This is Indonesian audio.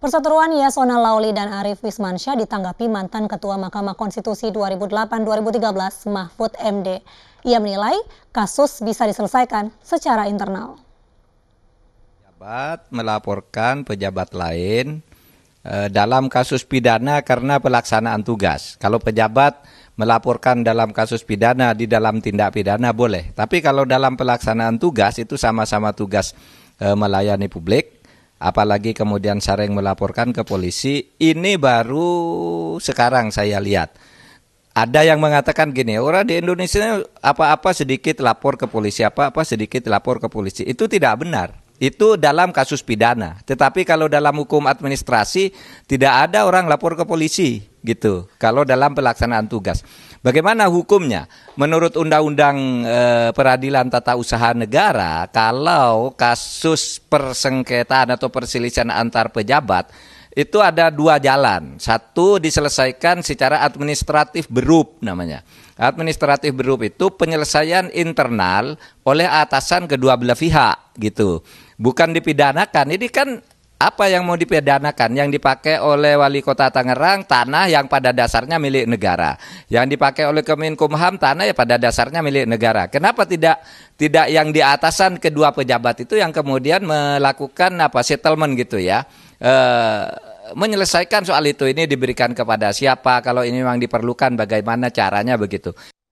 Perseteruan Yasona Lauli dan Arif Wismansyah ditanggapi mantan Ketua Mahkamah Konstitusi 2008-2013 Mahfud MD. Ia menilai kasus bisa diselesaikan secara internal. Pejabat melaporkan pejabat lain eh, dalam kasus pidana karena pelaksanaan tugas. Kalau pejabat melaporkan dalam kasus pidana di dalam tindak pidana boleh, tapi kalau dalam pelaksanaan tugas itu sama-sama tugas eh, melayani publik apalagi kemudian sering melaporkan ke polisi, ini baru sekarang saya lihat. Ada yang mengatakan gini, orang di Indonesia apa-apa sedikit lapor ke polisi, apa-apa sedikit lapor ke polisi. Itu tidak benar. Itu dalam kasus pidana. Tetapi kalau dalam hukum administrasi tidak ada orang lapor ke polisi gitu. Kalau dalam pelaksanaan tugas, bagaimana hukumnya? Menurut Undang-Undang e, Peradilan Tata Usaha Negara, kalau kasus persengketaan atau perselisihan antar pejabat itu ada dua jalan. Satu diselesaikan secara administratif berup namanya. Administratif berup itu penyelesaian internal oleh atasan kedua belah pihak gitu. Bukan dipidanakan. Ini kan apa yang mau dipidanakan yang dipakai oleh wali kota Tangerang tanah yang pada dasarnya milik negara yang dipakai oleh Kemenkumham tanah ya pada dasarnya milik negara kenapa tidak tidak yang di atasan kedua pejabat itu yang kemudian melakukan apa settlement gitu ya e, menyelesaikan soal itu ini diberikan kepada siapa kalau ini memang diperlukan bagaimana caranya begitu